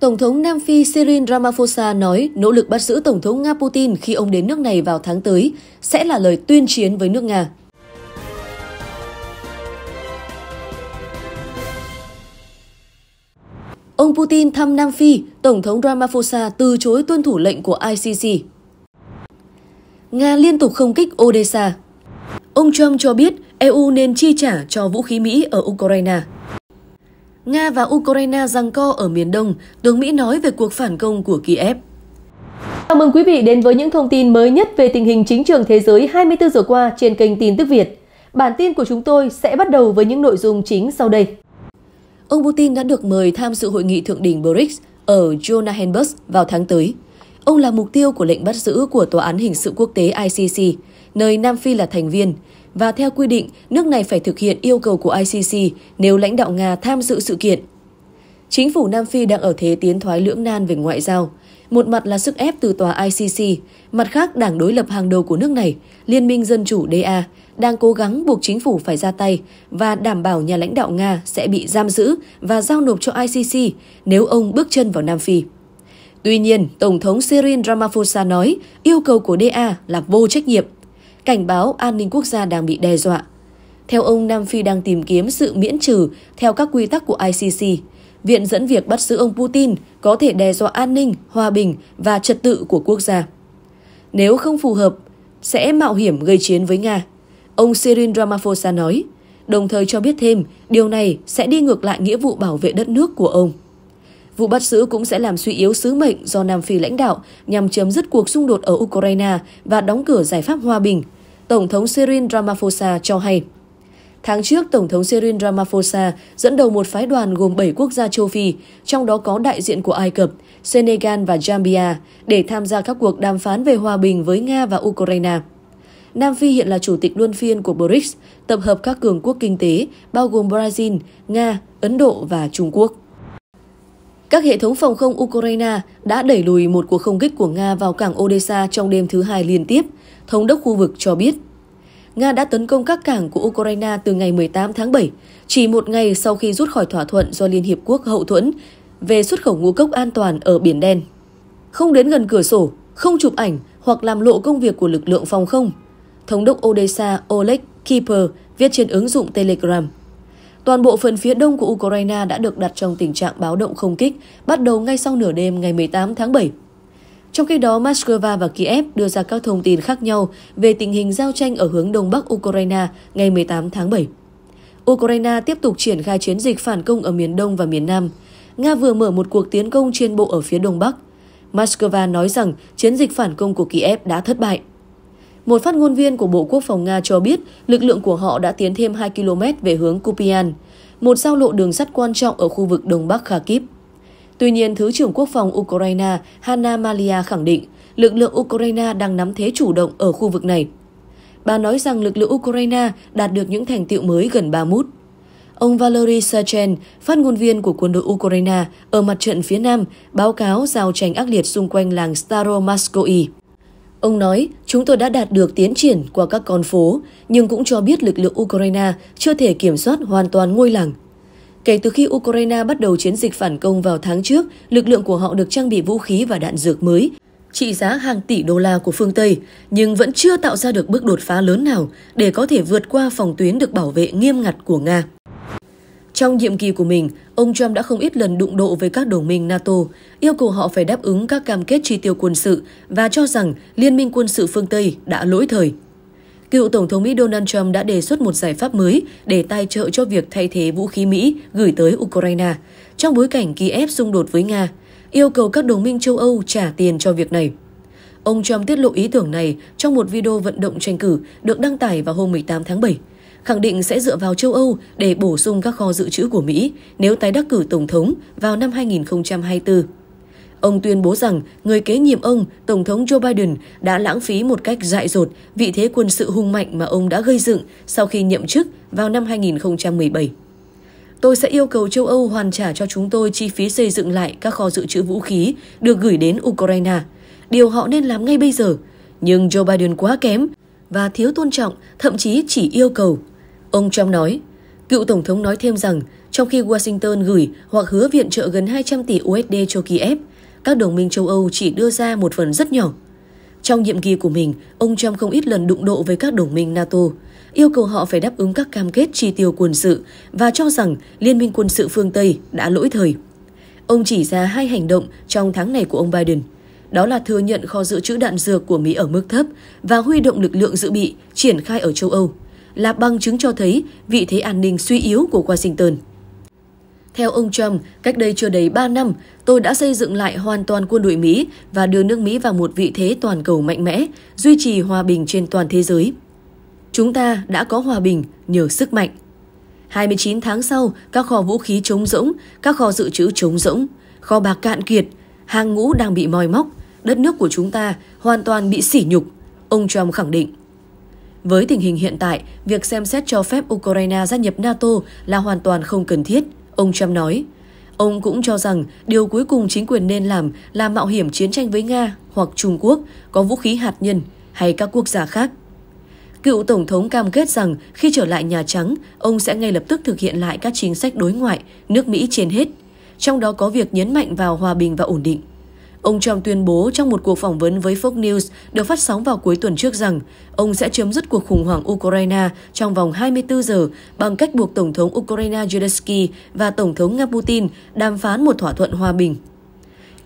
Tổng thống Nam Phi Cyril Ramaphosa nói nỗ lực bắt giữ Tổng thống Nga Putin khi ông đến nước này vào tháng tới sẽ là lời tuyên chiến với nước Nga. Ông Putin thăm Nam Phi, Tổng thống Ramaphosa từ chối tuân thủ lệnh của ICC. Nga liên tục không kích Odessa. Ông Trump cho biết EU nên chi trả cho vũ khí Mỹ ở Ukraine. Nga và Ukraine giằng co ở miền Đông, tướng Mỹ nói về cuộc phản công của Kiev. Chào mừng quý vị đến với những thông tin mới nhất về tình hình chính trường thế giới 24 giờ qua trên kênh Tin tức Việt. Bản tin của chúng tôi sẽ bắt đầu với những nội dung chính sau đây. Ông Putin đã được mời tham dự hội nghị thượng đỉnh BRICS ở Johannesburg vào tháng tới. Ông là mục tiêu của lệnh bắt giữ của Tòa án Hình sự Quốc tế ICC, nơi Nam Phi là thành viên – và theo quy định, nước này phải thực hiện yêu cầu của ICC nếu lãnh đạo Nga tham dự sự kiện. Chính phủ Nam Phi đang ở thế tiến thoái lưỡng nan về ngoại giao. Một mặt là sức ép từ tòa ICC, mặt khác đảng đối lập hàng đầu của nước này, Liên minh Dân chủ DA, đang cố gắng buộc chính phủ phải ra tay và đảm bảo nhà lãnh đạo Nga sẽ bị giam giữ và giao nộp cho ICC nếu ông bước chân vào Nam Phi. Tuy nhiên, Tổng thống Cyril Ramaphosa nói yêu cầu của DA là vô trách nhiệm – cảnh báo an ninh quốc gia đang bị đe dọa. Theo ông, Nam Phi đang tìm kiếm sự miễn trừ theo các quy tắc của ICC. Viện dẫn việc bắt giữ ông Putin có thể đe dọa an ninh, hòa bình và trật tự của quốc gia. Nếu không phù hợp, sẽ mạo hiểm gây chiến với Nga. Ông Cyril Ramaphosa nói, đồng thời cho biết thêm điều này sẽ đi ngược lại nghĩa vụ bảo vệ đất nước của ông. Vụ bắt giữ cũng sẽ làm suy yếu sứ mệnh do Nam Phi lãnh đạo nhằm chấm dứt cuộc xung đột ở Ukraine và đóng cửa giải pháp hòa bình, Tổng thống Cyril Ramaphosa cho hay. Tháng trước, Tổng thống Cyril Ramaphosa dẫn đầu một phái đoàn gồm 7 quốc gia châu Phi, trong đó có đại diện của Ai Cập, Senegal và Zambia, để tham gia các cuộc đàm phán về hòa bình với Nga và Ukraine. Nam Phi hiện là chủ tịch luân phiên của BRICS, tập hợp các cường quốc kinh tế, bao gồm Brazil, Nga, Ấn Độ và Trung Quốc. Các hệ thống phòng không Ukraine đã đẩy lùi một cuộc không kích của Nga vào cảng Odessa trong đêm thứ hai liên tiếp, thống đốc khu vực cho biết. Nga đã tấn công các cảng của Ukraine từ ngày 18 tháng 7, chỉ một ngày sau khi rút khỏi thỏa thuận do Liên Hiệp Quốc hậu thuẫn về xuất khẩu ngũ cốc an toàn ở Biển Đen. Không đến gần cửa sổ, không chụp ảnh hoặc làm lộ công việc của lực lượng phòng không, Thống đốc Odessa Oleg Kiper viết trên ứng dụng Telegram. Toàn bộ phần phía đông của Ukraine đã được đặt trong tình trạng báo động không kích, bắt đầu ngay sau nửa đêm ngày 18 tháng 7. Trong khi đó, Moscow và Kiev đưa ra các thông tin khác nhau về tình hình giao tranh ở hướng đông bắc Ukraine ngày 18 tháng 7. Ukraine tiếp tục triển khai chiến dịch phản công ở miền đông và miền nam. Nga vừa mở một cuộc tiến công trên bộ ở phía đông bắc. Moscow nói rằng chiến dịch phản công của Kiev đã thất bại. Một phát ngôn viên của Bộ Quốc phòng Nga cho biết lực lượng của họ đã tiến thêm 2 km về hướng Kupian, một giao lộ đường sắt quan trọng ở khu vực Đông Bắc Kharkiv. Tuy nhiên, Thứ trưởng Quốc phòng Ukraine Hanna Malia khẳng định lực lượng Ukraine đang nắm thế chủ động ở khu vực này. Bà nói rằng lực lượng Ukraine đạt được những thành tiệu mới gần 3 mút. Ông Valery Serchen, phát ngôn viên của quân đội Ukraine ở mặt trận phía Nam, báo cáo giao tranh ác liệt xung quanh làng Staromaskoye. Ông nói, chúng tôi đã đạt được tiến triển qua các con phố, nhưng cũng cho biết lực lượng Ukraine chưa thể kiểm soát hoàn toàn ngôi làng. Kể từ khi Ukraine bắt đầu chiến dịch phản công vào tháng trước, lực lượng của họ được trang bị vũ khí và đạn dược mới, trị giá hàng tỷ đô la của phương Tây, nhưng vẫn chưa tạo ra được bước đột phá lớn nào để có thể vượt qua phòng tuyến được bảo vệ nghiêm ngặt của Nga. Trong nhiệm kỳ của mình, ông Trump đã không ít lần đụng độ với các đồng minh NATO, yêu cầu họ phải đáp ứng các cam kết chi tiêu quân sự và cho rằng Liên minh quân sự phương Tây đã lỗi thời. Cựu Tổng thống Mỹ Donald Trump đã đề xuất một giải pháp mới để tài trợ cho việc thay thế vũ khí Mỹ gửi tới Ukraine trong bối cảnh Kiev xung đột với Nga, yêu cầu các đồng minh châu Âu trả tiền cho việc này. Ông Trump tiết lộ ý tưởng này trong một video vận động tranh cử được đăng tải vào hôm 18 tháng 7 khẳng định sẽ dựa vào châu Âu để bổ sung các kho dự trữ của Mỹ nếu tái đắc cử Tổng thống vào năm 2024. Ông tuyên bố rằng người kế nhiệm ông, Tổng thống Joe Biden, đã lãng phí một cách dại dột vị thế quân sự hung mạnh mà ông đã gây dựng sau khi nhậm chức vào năm 2017. Tôi sẽ yêu cầu châu Âu hoàn trả cho chúng tôi chi phí xây dựng lại các kho dự trữ vũ khí được gửi đến Ukraine. Điều họ nên làm ngay bây giờ. Nhưng Joe Biden quá kém và thiếu tôn trọng, thậm chí chỉ yêu cầu Ông Trump nói, cựu Tổng thống nói thêm rằng trong khi Washington gửi hoặc hứa viện trợ gần 200 tỷ USD cho Kiev, các đồng minh châu Âu chỉ đưa ra một phần rất nhỏ. Trong nhiệm kỳ của mình, ông Trump không ít lần đụng độ với các đồng minh NATO, yêu cầu họ phải đáp ứng các cam kết chi tiêu quân sự và cho rằng Liên minh quân sự phương Tây đã lỗi thời. Ông chỉ ra hai hành động trong tháng này của ông Biden. Đó là thừa nhận kho dự trữ đạn dược của Mỹ ở mức thấp và huy động lực lượng dự bị triển khai ở châu Âu – là bằng chứng cho thấy vị thế an ninh suy yếu của Washington. Theo ông Trump, cách đây chưa đầy 3 năm, tôi đã xây dựng lại hoàn toàn quân đội Mỹ và đưa nước Mỹ vào một vị thế toàn cầu mạnh mẽ, duy trì hòa bình trên toàn thế giới. Chúng ta đã có hòa bình nhờ sức mạnh. 29 tháng sau, các kho vũ khí trống rỗng, các kho dự trữ trống rỗng, kho bạc cạn kiệt, hàng ngũ đang bị moi móc, đất nước của chúng ta hoàn toàn bị sỉ nhục, ông Trump khẳng định. Với tình hình hiện tại, việc xem xét cho phép Ukraine gia nhập NATO là hoàn toàn không cần thiết, ông Trump nói. Ông cũng cho rằng điều cuối cùng chính quyền nên làm là mạo hiểm chiến tranh với Nga hoặc Trung Quốc có vũ khí hạt nhân hay các quốc gia khác. Cựu Tổng thống cam kết rằng khi trở lại Nhà Trắng, ông sẽ ngay lập tức thực hiện lại các chính sách đối ngoại, nước Mỹ trên hết, trong đó có việc nhấn mạnh vào hòa bình và ổn định. Ông Trump tuyên bố trong một cuộc phỏng vấn với Fox News được phát sóng vào cuối tuần trước rằng ông sẽ chấm dứt cuộc khủng hoảng Ukraine trong vòng 24 giờ bằng cách buộc Tổng thống Ukraine Zelensky và Tổng thống Nga Putin đàm phán một thỏa thuận hòa bình.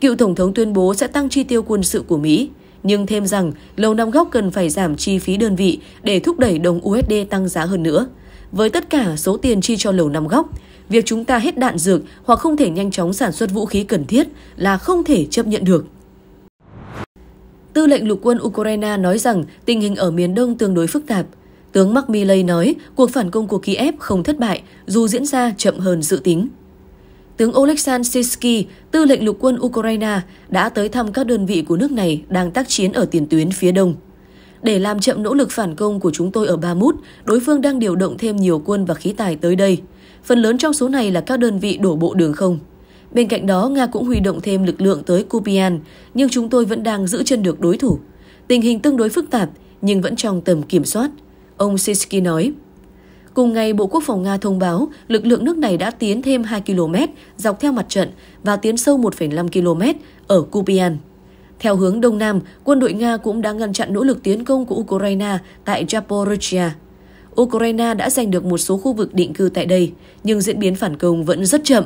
Cựu Tổng thống tuyên bố sẽ tăng chi tiêu quân sự của Mỹ, nhưng thêm rằng Lầu Năm Góc cần phải giảm chi phí đơn vị để thúc đẩy đồng USD tăng giá hơn nữa. Với tất cả số tiền chi cho Lầu Năm Góc, Việc chúng ta hết đạn dược hoặc không thể nhanh chóng sản xuất vũ khí cần thiết là không thể chấp nhận được. Tư lệnh lục quân Ukraine nói rằng tình hình ở miền đông tương đối phức tạp. Tướng Mark Milley nói cuộc phản công của Kiev không thất bại dù diễn ra chậm hơn dự tính. Tướng Oleksandr Sisky, tư lệnh lục quân Ukraine, đã tới thăm các đơn vị của nước này đang tác chiến ở tiền tuyến phía đông. Để làm chậm nỗ lực phản công của chúng tôi ở Ba Mút, đối phương đang điều động thêm nhiều quân và khí tài tới đây phần lớn trong số này là các đơn vị đổ bộ đường không. Bên cạnh đó, Nga cũng huy động thêm lực lượng tới Kupian, nhưng chúng tôi vẫn đang giữ chân được đối thủ. Tình hình tương đối phức tạp, nhưng vẫn trong tầm kiểm soát. Ông Sisky nói. Cùng ngày, Bộ Quốc phòng Nga thông báo lực lượng nước này đã tiến thêm 2 km dọc theo mặt trận và tiến sâu 1,5 km ở Kupian. Theo hướng Đông Nam, quân đội Nga cũng đã ngăn chặn nỗ lực tiến công của Ukraine tại Zaporizhia. Ukraine đã giành được một số khu vực định cư tại đây, nhưng diễn biến phản công vẫn rất chậm.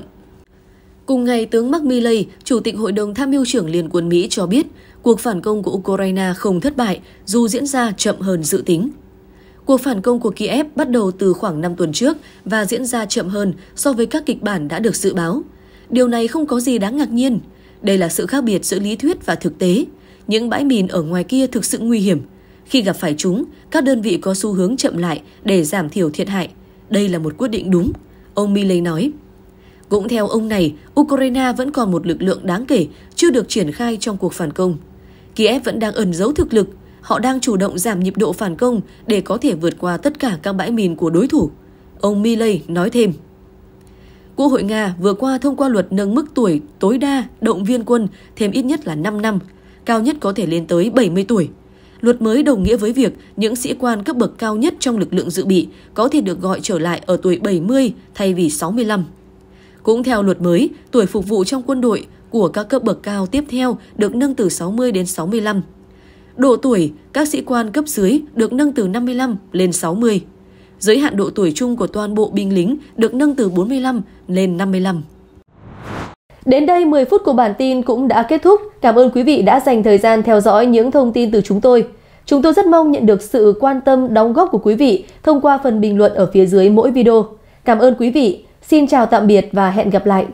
Cùng ngày, tướng Mark Milley, Chủ tịch Hội đồng Tham mưu trưởng Liên quân Mỹ cho biết cuộc phản công của Ukraine không thất bại dù diễn ra chậm hơn dự tính. Cuộc phản công của Kiev bắt đầu từ khoảng 5 tuần trước và diễn ra chậm hơn so với các kịch bản đã được dự báo. Điều này không có gì đáng ngạc nhiên. Đây là sự khác biệt giữa lý thuyết và thực tế. Những bãi mìn ở ngoài kia thực sự nguy hiểm – khi gặp phải chúng, các đơn vị có xu hướng chậm lại để giảm thiểu thiệt hại. Đây là một quyết định đúng, ông Milley nói. Cũng theo ông này, Ukraine vẫn còn một lực lượng đáng kể chưa được triển khai trong cuộc phản công. Kiev vẫn đang ẩn giấu thực lực, họ đang chủ động giảm nhịp độ phản công để có thể vượt qua tất cả các bãi mìn của đối thủ. Ông Milley nói thêm. Quốc hội Nga vừa qua thông qua luật nâng mức tuổi tối đa động viên quân thêm ít nhất là 5 năm, cao nhất có thể lên tới 70 tuổi. Luật mới đồng nghĩa với việc những sĩ quan cấp bậc cao nhất trong lực lượng dự bị có thể được gọi trở lại ở tuổi 70 thay vì 65. Cũng theo luật mới, tuổi phục vụ trong quân đội của các cấp bậc cao tiếp theo được nâng từ 60 đến 65. Độ tuổi các sĩ quan cấp dưới được nâng từ 55 lên 60. Giới hạn độ tuổi chung của toàn bộ binh lính được nâng từ 45 lên 55. Đến đây 10 phút của bản tin cũng đã kết thúc. Cảm ơn quý vị đã dành thời gian theo dõi những thông tin từ chúng tôi. Chúng tôi rất mong nhận được sự quan tâm đóng góp của quý vị thông qua phần bình luận ở phía dưới mỗi video. Cảm ơn quý vị. Xin chào tạm biệt và hẹn gặp lại.